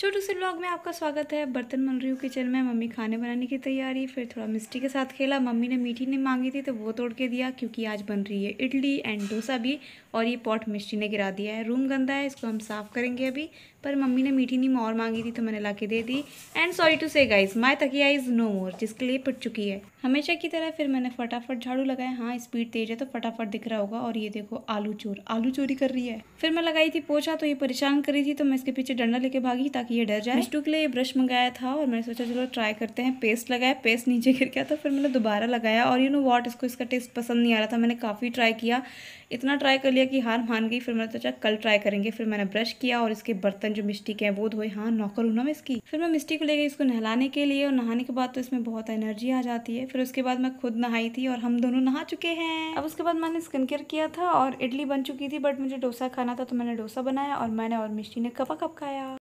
छोटू से ब्लॉग में आपका स्वागत है बर्तन मल रही हूँ किचन में मम्मी खाने बनाने की तैयारी फिर थोड़ा मिस्टी के साथ खेला मम्मी ने मीठी नहीं मांगी थी तो वो तोड़ के दिया क्योंकि आज बन रही है इडली एंड डोसा भी और ये पॉट मिस्टी ने गिरा दिया है रूम गंदा है इसको हम साफ़ करेंगे अभी पर मम्मी ने मीठी नहीं और मांगी थी तो मैंने ला के दे दी and sorry to say guys my तकिया इज़ नो मोर जिसके लिए पट चुकी है हमेशा की तरह फिर मैंने फटाफट झाड़ू लगाया हाँ स्पीड तेज है तो फटाफट दिख रहा होगा और ये देखो आलू चोर आलू चोरी कर रही है फिर मैं लगाई थी पोछा तो ये परेशान करी थी तो मैं इसके पीछे डंडा लेके भागी ताकि ये डर जाए मिस्टू के लिए ये ब्रश मंगाया था और मैंने सोचा चलो ट्राई करते हैं पेस्ट लगाया पेस्ट नीचे गिर गया था फिर मैंने दोबारा लगाया और यू नो वॉट इसको इसका टेस्ट पसंद नहीं आ रहा था मैंने काफ़ी ट्राई किया इतना ट्राई कर लिया कि हार मान गई फिर मैंने सोचा कल ट्राई करेंगे फिर मैंने ब्रश किया और इसके बर्तन जो मिस्टी के हैं वो धोए हाँ नौकर हूँ ना मैं इसकी फिर मैं मिस्टी को ले गई इसको नहलाने के लिए और नहाने के बाद तो इसमें बहुत एनर्जी आ जाती है फिर उसके बाद मैं खुद नहाई थी और हम दोनों नहा चुके हैं अब उसके बाद मैंने स्किन केयर किया था और इडली बन चुकी थी बट मुझे डोसा खाना था तो मैंने डोसा बनाया और मैंने और मिश्री ने कपा कप खाया